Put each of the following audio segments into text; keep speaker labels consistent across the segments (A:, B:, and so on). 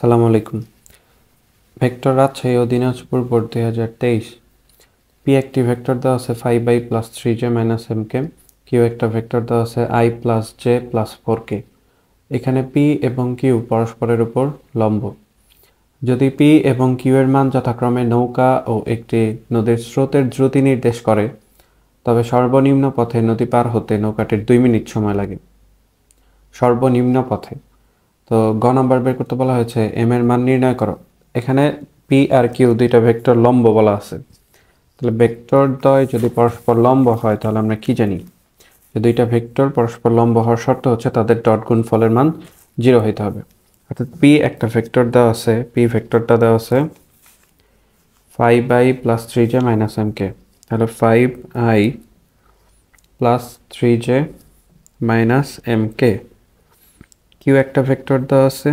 A: সালাম আলাইকুম ভেক্টর রাজশাহী ও দিনাজপুর বোর্ড দুই হাজার তেইশ পি একটি ভেক্টর দেওয়া আছে five by plus three J minus M K Q একটা ভেক্টর দেওয়া আছে I plus J plus four k এখানে পি এবং কিউ পরস্পরের উপর লম্ব যদি পি এবং কিউ এর মান যথাক্রমে নৌকা ও একটি নদীর স্রোতের দ্রুতি নির্দেশ করে তবে সর্বনিম্ন পথে নদী পার হতে নৌকাটির দুই মিনিট সময় লাগে সর্বনিম্ন পথে তো গ নাম্বার বের করতে বলা হয়েছে এম এর মান নির্ণয় করো এখানে পি আর কিউ দুইটা ভেক্টর লম্ব বলা আছে তাহলে ভেক্টর দ্বয় যদি পরস্পর লম্ব হয় তাহলে আমরা কি জানি যে দুইটা ভেক্টর পরস্পর লম্ব হওয়ার শর্ত হচ্ছে তাদের ডট গুণ ফলের মান জিরো হইতে হবে অর্থাৎ পি একটা ভেক্টর দেওয়া আছে পি ভেক্টরটা দেওয়া আছে five I plus three J minus M K তাহলে five I plus three J minus M K Q একটা ভেক্টর দেওয়া আছে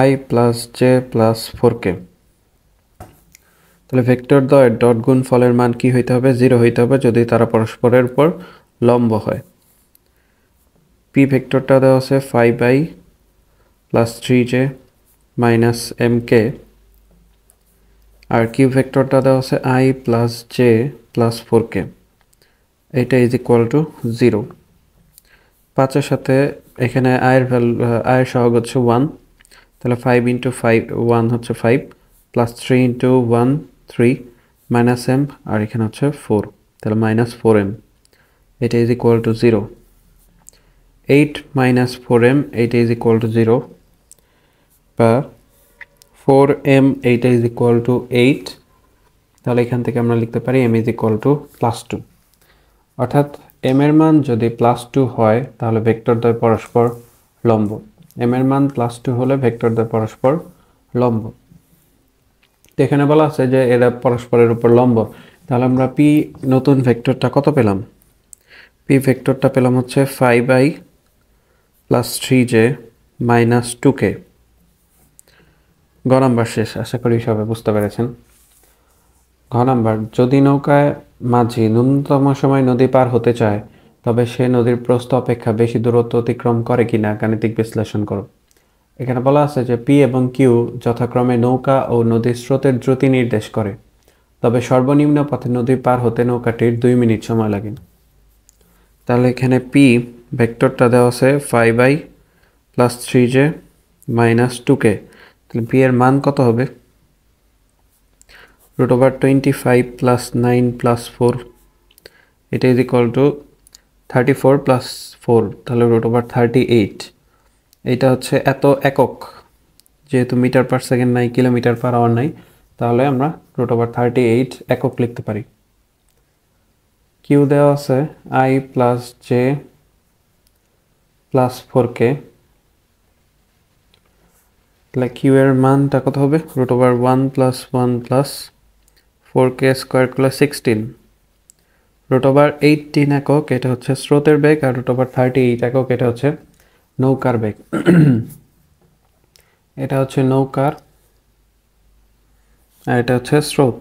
A: I plus J plus four K তাহলে ভেক্টর দয়ের ডট গুণ ফলের মান কি হইতে হবে জিরো হইতে হবে যদি তারা পরস্পরের উপর লম্ব হয় পি ভেক্টরটা দেওয়া আছে five I plus three J minus M K আর কিউ ভেক্টরটা দেওয়া আছে I plus J plus four K এইটা ইজ ইকুয়াল টু জিরো পাঁচের সাথে এখানে আয়ের ভ্যালু আয়ের সহগ হচ্ছে ওয়ান তাহলে ফাইভ ইন্টু ফাইভ ওয়ান হচ্ছে five plus three into one three minus M আর এখানে হচ্ছে ফোর তাহলে মাইনাস ফোর এম এটা is equal to zero eight minus four M এইটা ইজ ইকুয়াল টু জিরো বা ফোর এম এইটা ইজ ইকুয়াল টু এইট তাহলে এখান থেকে আমরা লিখতে পারি M is equal to plus two অর্থাৎ এম এর মান যদি প্লাস টু হয় তাহলে ভেক্টরদ্বয় পরস্পর লম্ব এম এর মান প্লাস টু হলে ভেক্টরদ্বয় পরস্পর লম্ব এখানে বলা আছে যে এরা পরস্পরের উপর লম্ব তাহলে আমরা পি নতুন ভেক্টরটা কত পেলাম পি ভেক্টরটা পেলাম হচ্ছে five I plus three J minus two K গ নাম্বার শেষ আশা করি সবাই বুঝতে পেরেছেন ঘ নাম্বার যদি নৌকায় মাঝি ন্যূনতম সময় নদী পার হতে চায় তবে সে নদীর প্রস্থ অপেক্ষা বেশি দূরত্ব অতিক্রম করে কিনা গাণিতিক বিশ্লেষণ করো এখানে বলা আছে যে পি এবং কিউ যথাক্রমে নৌকা ও নদীর স্রোতের দ্রুতি নির্দেশ করে তবে সর্বনিম্ন পথে নদী পার হতে নৌকাটির দুই মিনিট সময় লাগে তাহলে এখানে পি ভেক্টরটা দেওয়া আছে five by plus three J minus two K তাহলে পি এর মান কত হবে root over 25 plus 9 plus 4 it is equal to 34 plus 4 তাহলে রুট ওভার 38 এটা হচ্ছে এত একক যেহেতু মিটার পার সেকেন্ড নাই কিলোমিটার পার আওয়ার নাই তাহলে আমরা রুট ওভার 38 একক লিখতে পারি কিউ দেওয়া আছে I plus J plus four K তাহলে কিউ এর মানটা কত হবে root over one plus one plus four K square করলে সিক্সটিন রোটোবার এইটটিন একক এটা হচ্ছে স্রোতের বেগ আর রোটোবার থার্টি এইট একক এটা হচ্ছে নৌকার বেগ এটা হচ্ছে নৌকার আর এটা হচ্ছে স্রোত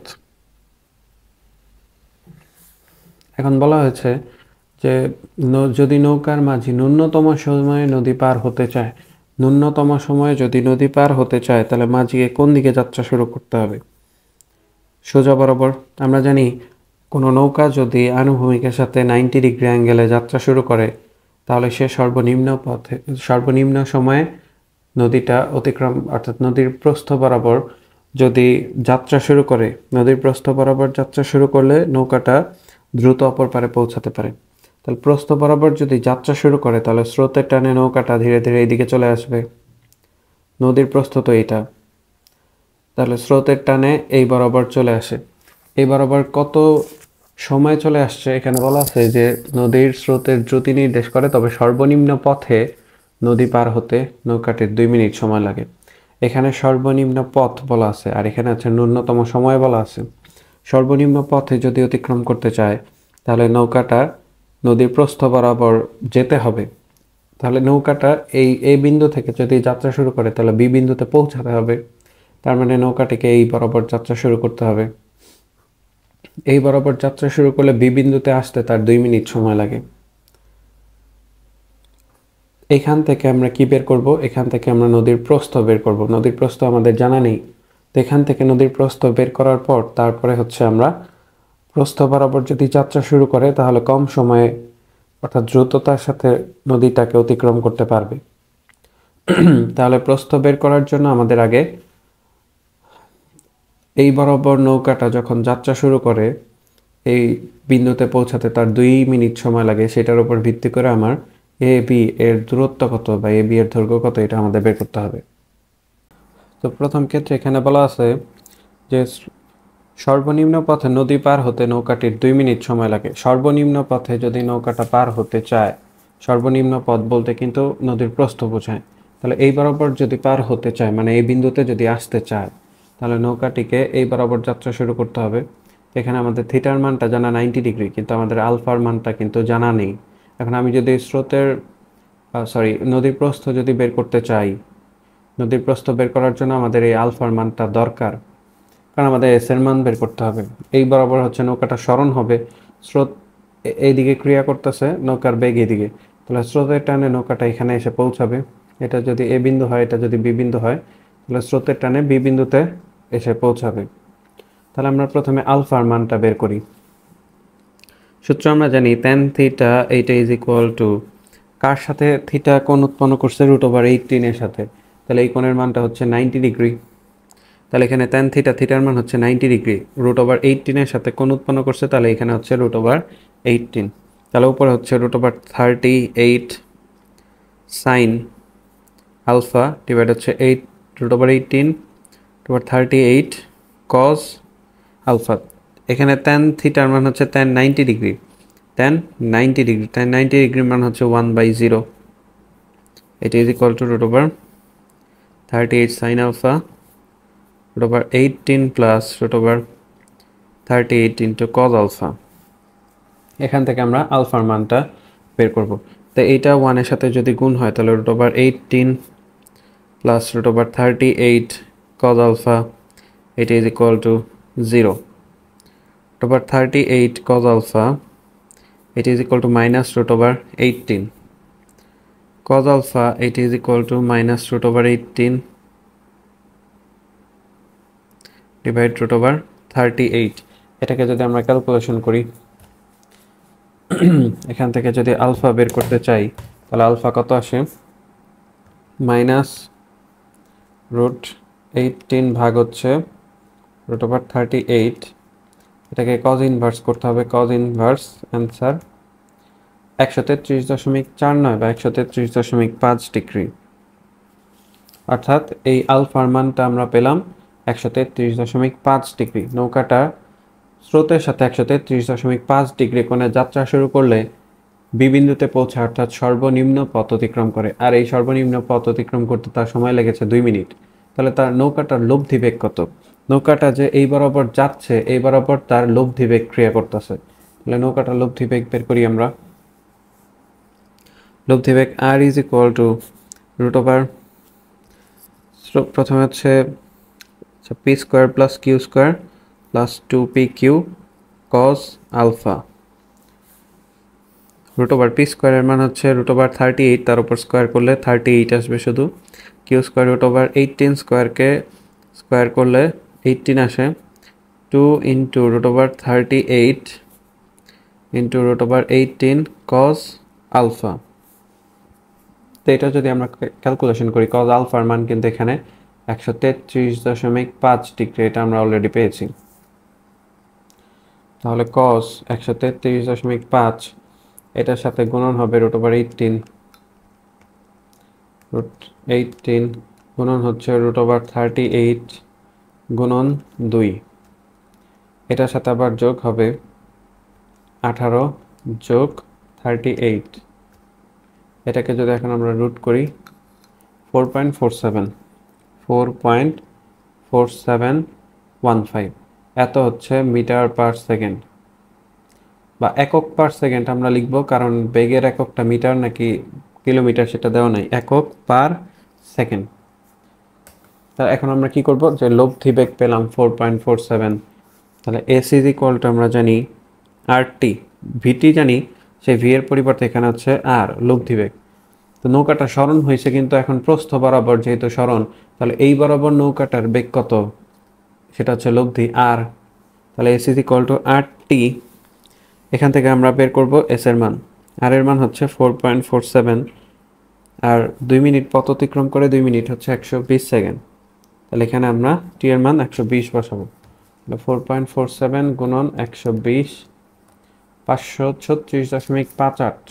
A: এখন বলা হয়েছে যে যদি নৌকার মাঝি ন্যূনতম সময়ে নদী পার হতে চায় ন্যূনতম সময়ে যদি নদী পার হতে চায় তাহলে মাঝিকে কোন দিকে যাত্রা শুরু করতে হবে সোজা বরাবর আমরা জানি কোনো নৌকা যদি আনুভূমিকের সাথে নাইনটি ডিগ্রি অ্যাঙ্গেলে যাত্রা শুরু করে তাহলে সে সর্বনিম্ন পথে সর্বনিম্ন সময়ে নদীটা অতিক্রম অর্থাৎ নদীর প্রস্থ বরাবর যদি যাত্রা শুরু করে নদীর প্রস্থ বরাবর যাত্রা শুরু করলে নৌকাটা দ্রুত অপর পারে পৌঁছাতে পারে তাহলে প্রস্থ বরাবর যদি যাত্রা শুরু করে তাহলে স্রোতের টানে নৌকাটা ধীরে ধীরে এইদিকে চলে আসবে নদীর প্রস্থ তো এটা তাহলে স্রোতের টানে এই বরাবর চলে আসে এই বরাবর কত সময় চলে আসছে এখানে বলা আছে যে নদীর স্রোতের দ্রুতি নির্দেশ করে তবে সর্বনিম্ন পথে নদী পার হতে নৌকাটির দুই মিনিট সময় লাগে এখানে সর্বনিম্ন পথ বলা আছে আর এখানে আছে ন্যূনতম সময় বলা আছে সর্বনিম্ন পথে যদি অতিক্রম করতে চায় তাহলে নৌকাটা নদীর প্রস্থ বরাবর যেতে হবে তাহলে নৌকাটা এই এই বিন্দু থেকে যদি যাত্রা শুরু করে তাহলে বি বিন্দুতে পৌঁছাতে হবে তার মানে নৌকাটিকে এই বরাবর যাত্রা শুরু করতে হবে এই বরাবর যাত্রা শুরু করলে বিবিন্দুতে আসতে তার দুই মিনিট সময় লাগে এখান থেকে আমরা কি বের করব এখান থেকে আমরা নদীর প্রস্থ বের করব নদীর প্রস্থ আমাদের জানা নেই তো এখান থেকে নদীর প্রস্থ বের করার পর তারপরে হচ্ছে আমরা প্রস্থ বরাবর যদি যাত্রা শুরু করে তাহলে কম সময়ে অর্থাৎ দ্রুততার সাথে নদীটাকে অতিক্রম করতে পারবে তাহলে প্রস্থ বের করার জন্য আমাদের আগে এই বরাবর নৌকাটা যখন যাত্রা শুরু করে এই বিন্দুতে পৌঁছাতে তার দুই মিনিট সময় লাগে সেটার উপর ভিত্তি করে আমার এ বি এর দূরত্ব কত বা এ বি এর দৈর্ঘ্য কত এটা আমাদের বের করতে হবে তো প্রথম ক্ষেত্রে এখানে বলা আছে যে সর্বনিম্ন পথে নদী পার হতে নৌকাটির দুই মিনিট সময় লাগে সর্বনিম্ন পথে যদি নৌকাটা পার হতে চায় সর্বনিম্ন পথ বলতে কিন্তু নদীর প্রস্থ বোঝায় তাহলে এই বরাবর যদি পার হতে চায় মানে এই বিন্দুতে যদি আসতে চায় তাহলে নৌকাটিকে এই বরাবর যাত্রা শুরু করতে হবে এখানে আমাদের থিটার মানটা জানা নাইনটি ডিগ্রি কিন্তু আমাদের আলফার মানটা কিন্তু জানা নেই এখন আমি যদি স্রোতের সরি নদীর প্রস্থ যদি বের করতে চাই নদীর প্রস্থ বের করার জন্য আমাদের এই আলফার মানটা দরকার কারণ আমাদের এসের মান বের করতে হবে এই বরাবর হচ্ছে নৌকাটা স্মরণ হবে স্রোত এইদিকে ক্রিয়া করতেছে নৌকার বেগ এদিকে তাহলে স্রোতের টানে নৌকাটা এখানে এসে পৌঁছাবে এটা যদি এ বিন্দু হয় এটা যদি বি বিন্দু হয় তাহলে স্রোতের টানে বি বিন্দুতে এসে পৌঁছাবে তাহলে আমরা প্রথমে আলফার মানটা বের করি সূত্র আমরা জানি টেন থিটা এইটা ইজ ইকুয়াল টু কার সাথে থিটা কোন উৎপন্ন করছে রুট ওভার এইটিনের সাথে তাহলে এই কোণের মানটা হচ্ছে নাইনটি ডিগ্রি তাহলে এখানে টেন থিটা থিটার মান হচ্ছে নাইনটি ডিগ্রি রুট ওভার এইটিনের সাথে কোন উৎপন্ন করছে তাহলে এখানে হচ্ছে রুট ওভার এইটিন তাহলে উপরে হচ্ছে root over thirty eight sine alpha divide হচ্ছে এইট রুট ওভার এইটিন তোমার থার্টি এইট কজ আলফা এখানে টেন থিটার মান হচ্ছে tan ninety degree tan ninety degree tan ninety ডিগ্রির মান হচ্ছে ওয়ান বাই জিরো এটা is equal to root over thirty eight sine alpha root over eighteen plus root over thirty eight into cos alpha এখান থেকে আমরা আলফার মানটা বের করব তো এইটা ওয়ানের সাথে যদি গুণ হয় তাহলে root over eighteen plus root over thirty eight cos alpha it is equal to 0 root over 38 cos alpha it is equal to minus root over 18 cos alpha it is equal to minus root over 18 divide root over 38 এটাকে যদি আমরা calculation করি এখান থেকে যদি alpha বের করতে চাই তাহলে আলফা কত আসে মাইনাস রুট এইটিন ভাগ হচ্ছে রুট ওভার থার্টি এইট এটাকে কজ ইনভার্স করতে হবে কজ ইনভার্স অ্যান্সার একশো তেত্রিশ দশমিক চার নয় বা একশো তেত্রিশ দশমিক পাঁচ ডিগ্রি অর্থাৎ এই আলফার মানটা আমরা পেলাম একশো তেত্রিশ দশমিক পাঁচ ডিগ্রি নৌকাটা স্রোতের সাথে একশো তেত্রিশ দশমিক পাঁচ ডিগ্রি কোণে যাত্রা শুরু করলে বিবিন্দুতে পৌঁছে অর্থাৎ সর্বনিম্ন পথ অতিক্রম করে আর এই সর্বনিম্ন পথ অতিক্রম করতে তার সময় লেগেছে দুই মিনিট তাহলে তার নৌকাটার লব্ধি বেগ কত নৌকাটা যে এই বরাবর যাচ্ছে এই বরাবর তার লব্ধি বেগ ক্রিয়া করতেছে তাহলে নৌকাটার লব্ধি বেগ বের করি আমরা লব্ধি বেগ R is equal to root over প্রথমে হচ্ছে P square plus Q square plus two P Q cos alpha root over P স্কোয়ারের মান হচ্ছে রুট ওভার থার্টি এইট তার উপর স্কোয়ার করলে থার্টি এইট আসবে শুধু Q square root over eighteen স্কোয়ারকে স্কোয়ার করলে এইটিন আসে two into root over thirty eight into root over eighteen cos alpha তো এটা যদি আমরা ক্যালকুলেশন করি কজ আলফার মান কিন্তু এখানে একশো তেত্রিশ দশমিক পাঁচ ডিগ্রি এটা আমরা অলরেডি পেয়েছি তাহলে কস একশো তেত্রিশ দশমিক পাঁচ এটার সাথে গুণন হবে root over eighteen root eighteen গুণন হচ্ছে রুট ওভার থার্টি এইট গুণন দুই এটার সাথে আবার যোগ হবে আঠারো যোগ থার্টি এইট এটাকে যদি এখন আমরা রুট করি four point four seven four point four seven one five এত হচ্ছে মিটার পার সেকেন্ড বা একক পার সেকেন্ড আমরা লিখব কারণ বেগের এককটা মিটার নাকি কিলোমিটার সেটা দেওয়া নাই একক পার সেকেন্ড তা এখন আমরা কি করব যে লব্ধি বেগ পেলাম ফোর পয়েন্ট ফোর সেভেন তাহলে এস ইজ ইকুয়ালটা আমরা জানি আর টি ভিটি জানি সেই ভি এর পরিবর্তে এখানে হচ্ছে আর লব্ধি বেগ তো নৌকাটা স্মরণ হয়েছে কিন্তু এখন প্রস্থ বরাবর যেহেতু স্মরণ তাহলে এই বরাবর নৌকাটার বেগ কত সেটা হচ্ছে লব্ধি আর তাহলে S is equal to R T এখান থেকে আমরা বের করব এস এর মান আর এর মান হচ্ছে ফোর পয়েন্ট ফোর সেভেন আর দুই মিনিট পথ অতিক্রম করে দুই মিনিট হচ্ছে একশো বিশ সেকেন্ড তাহলে এখানে আমরা টি এর মান একশো বিশ বসাবো ফোর পয়েন্ট ফোর সেভেন গুণন একশো বিশ পাঁচশো ছত্রিশ দশমিক পাঁচ আট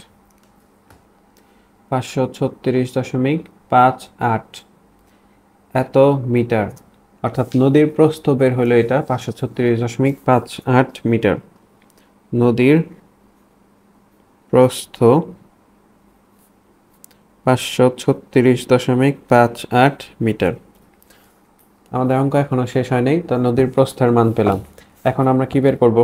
A: পাঁচশো ছত্রিশ দশমিক পাঁচ আট এত মিটার অর্থাৎ নদীর প্রস্থ বের হলো এটা পাঁচশো ছত্রিশ দশমিক পাঁচ আট মিটার নদীর প্রস্থ পাঁচশো ছত্রিশ দশমিক পাঁচ আট মিটার আমাদের অঙ্ক এখনও শেষ হয়নি তো নদীর প্রস্থের মান পেলাম এখন আমরা কী বের করব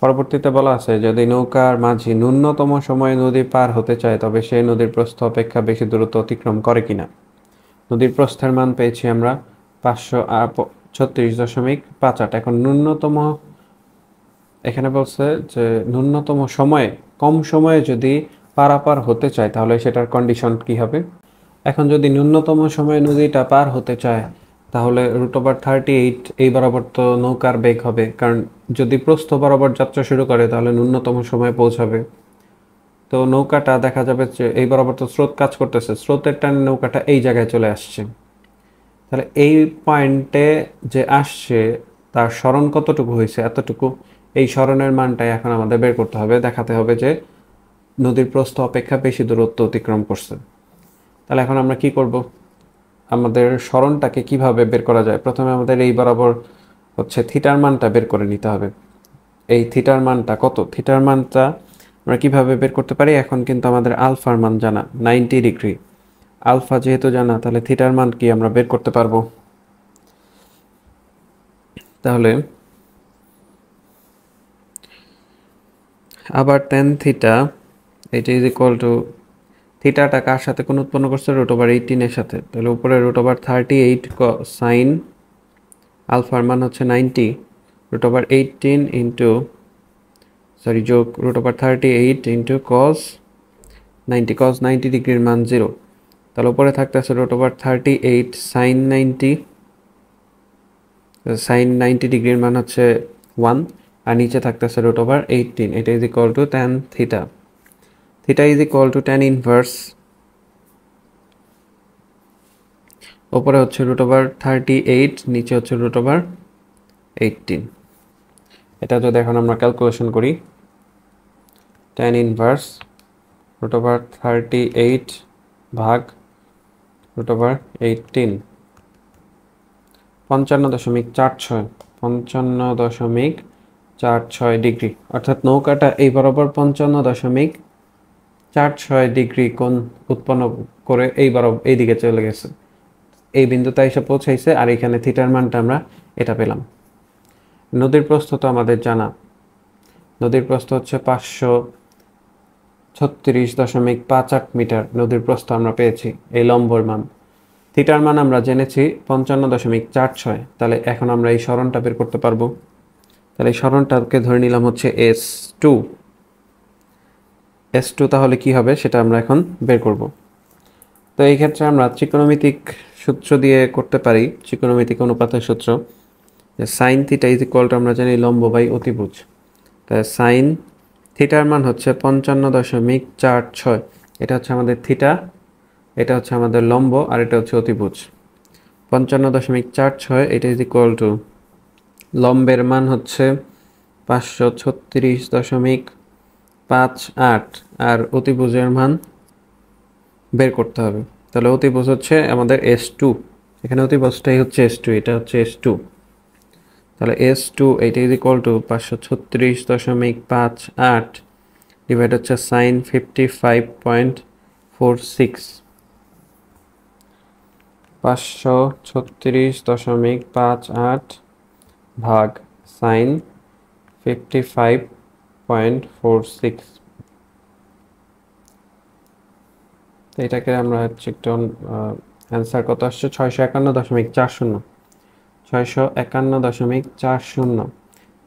A: পরবর্তীতে বলা আছে যদি নৌকার মাঝি ন্যূনতম সময়ে নদী পার হতে চায় তবে সেই নদীর প্রস্থ অপেক্ষা বেশি দূরত্ব অতিক্রম করে কিনা নদীর প্রস্থের মান পেয়েছি আমরা পাঁচশো ছত্রিশ দশমিক পাঁচ আট এখন ন্যূনতম এখানে বলছে যে ন্যূনতম সময়ে কম সময়ে যদি পারাপার হতে চায় তাহলে সেটার কন্ডিশন কি হবে এখন যদি ন্যূনতম সময়ে নদীটা পার হতে চায় তাহলে রুট ওভার থার্টি এইট এই বরাবর তো নৌকার বেগ হবে কারণ যদি প্রস্থ বরাবর যাত্রা শুরু করে তাহলে ন্যূনতম সময়ে পৌঁছাবে তো নৌকাটা দেখা যাবে যে এই বরাবর তো স্রোত কাজ করতেছে স্রোতের টানে নৌকাটা এই জায়গায় চলে আসছে তাহলে এই পয়েন্টে যে আসছে তার স্মরণ কতটুকু হয়েছে এতটুকু এই সরণের মানটাই এখন আমাদের বের করতে হবে দেখাতে হবে যে নদীর প্রস্থ অপেক্ষা বেশি দূরত্ব অতিক্রম করছে তাহলে এখন আমরা কি করব আমাদের সরণটাকে কিভাবে বের করা যায় প্রথমে আমাদের এই বরাবর হচ্ছে থিটার মানটা বের করে নিতে হবে এই থিটার মানটা কত থিটার মানটা আমরা কিভাবে বের করতে পারি এখন কিন্তু আমাদের আলফার মান জানা নাইনটি ডিগ্রি আলফা যেহেতু জানা তাহলে থিটার মান কি আমরা বের করতে পারবো তাহলে আবার টেন থিটা এটা ইজ ইকুয়াল টু থিটাটা কার সাথে কোন উৎপন্ন করছে রুট ওভার এইটিনের সাথে তাহলে উপরে root over thirty eight sine আলফার মান হচ্ছে ninety root over eighteen into sorry যোগ root over thirty eight into cos ninety cos ninety ডিগ্রির মান জিরো তাহলে উপরে থাকতেছে root over thirty eight sine ninety sine ninety ডিগ্রির মান হচ্ছে ওয়ান আর নিচে থাকতেছে রুট ওভার এইটিন এটা is equal to tan theta theta is equal to tan inverse ওপরে হচ্ছে রুট ওভার থার্টি এইট নিচে হচ্ছে রুট ওভার এইটিন এটা যদি এখন আমরা ক্যালকুলেশন করি tan inverse root over thirty eight ভাগ রুট ওভার এইটিন পঞ্চান্ন দশমিক চার ছয় পঞ্চান্ন দশমিক চার ছয় ডিগ্রি অর্থাৎ নৌকাটা এই বরাবর পঞ্চান্ন দশমিক চার ছয় ডিগ্রি কোন উৎপন্ন করে এই বরাবর এই দিকে চলে গেছে এই বিন্দুতে এসে পৌঁছাইছে আর এখানে থিটার মানটা আমরা এটা পেলাম নদীর প্রস্থ তো আমাদের জানা নদীর প্রস্থ হচ্ছে পাঁচশো ছত্রিশ দশমিক পাঁচ আট মিটার নদীর প্রস্থ আমরা পেয়েছি এই লম্বর মান থিটার মান আমরা জেনেছি পঞ্চান্ন দশমিক চার ছয় তাহলে এখন আমরা এই স্মরণটা বের করতে পারবো তাহলে এই সরণটাকে ধরে নিলাম হচ্ছে এস টু এস টু তাহলে কি হবে সেটা আমরা এখন বের করব তো এই ক্ষেত্রে আমরা ত্রিকোণমিতিক সূত্র দিয়ে করতে পারি ত্রিকোণমিতিক অনুপাতের সূত্র সাইন থিটা ইজ ইকুয়ালটা আমরা জানি লম্ব বাই অতিভুজ তাহলে সাইন থিটার মান হচ্ছে পঞ্চান্ন দশমিক চার ছয় এটা হচ্ছে আমাদের থিটা এটা হচ্ছে আমাদের লম্ব আর এটা হচ্ছে অতিভুজ পঞ্চান্ন দশমিক চার ছয় এটা ইজ ইকুয়াল টু লম্বের মান হচ্ছে পাঁচশো ছত্রিশ দশমিক পাঁচ আট আর অতিভুজের মান বের করতে হবে তাহলে অতিভুজ হচ্ছে আমাদের এস টু এখানে অতিভুজটাই হচ্ছে এস টু এটা হচ্ছে এস টু তাহলে এস টু এইটা ইজ ইকুয়াল টু পাঁচশো ছত্রিশ দশমিক পাঁচ আট ডিভাইড হচ্ছে sine fifty five point four six পাঁচশো ছত্রিশ দশমিক পাঁচ আট ভাগ sine fifty five point four six এটাকে আমরা হচ্ছে একটু অ্যান্সার কত আসছে ছয়শো একান্ন দশমিক চার শূন্য ছয়শো একান্ন দশমিক চার শূন্য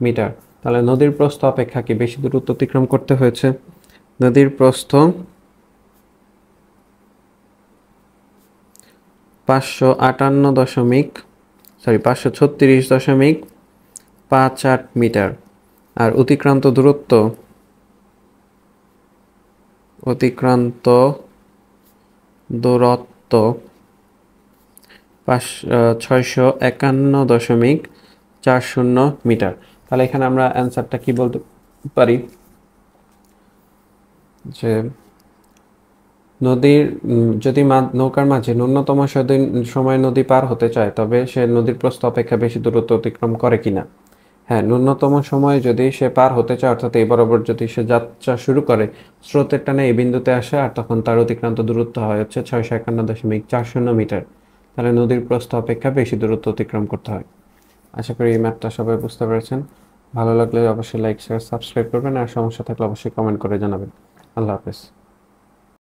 A: মিটার তাহলে নদীর প্রস্থ অপেক্ষা কি বেশি দূরত্ব অতিক্রম করতে হয়েছে নদীর প্রস্থ পাঁচশো আটান্ন দশমিক সরি পাঁচশো ছত্রিশ দশমিক পাঁচ আট মিটার আর অতিক্রান্ত দূরত্ব অতিক্রান্ত দূরত্ব পাঁচ ছয়শো একান্ন দশমিক চার শূন্য মিটার তাহলে এখানে আমরা অ্যান্সারটা কি বলতে পারি যে নদীর যদি নৌকার মাঝে ন্যূনতম সময় নদী পার হতে চায় তবে সে নদীর প্রস্ত অপেক্ষা বেশি দূরত্ব অতিক্রম করে কিনা হ্যাঁ ন্যূনতম সময়ে যদি সে পার হতে চায় অর্থাৎ এই বরাবর যদি সে যাত্রা শুরু করে স্রোতের টানে এই বিন্দুতে আসে আর তখন তার অতিক্রান্ত দূরত্ব হয় হচ্ছে ছয়শো একান্ন দশমিক চার শূন্য মিটার তাহলে নদীর প্রস্থ অপেক্ষা বেশি দূরত্ব অতিক্রম করতে হয় আশা করি এই ম্যাপটা সবাই বুঝতে পেরেছেন ভালো লাগলে অবশ্যই লাইক শেয়ার সাবস্ক্রাইব করবেন আর সমস্যা থাকলে অবশ্যই কমেন্ট করে জানাবেন আল্লাহ হাফেজ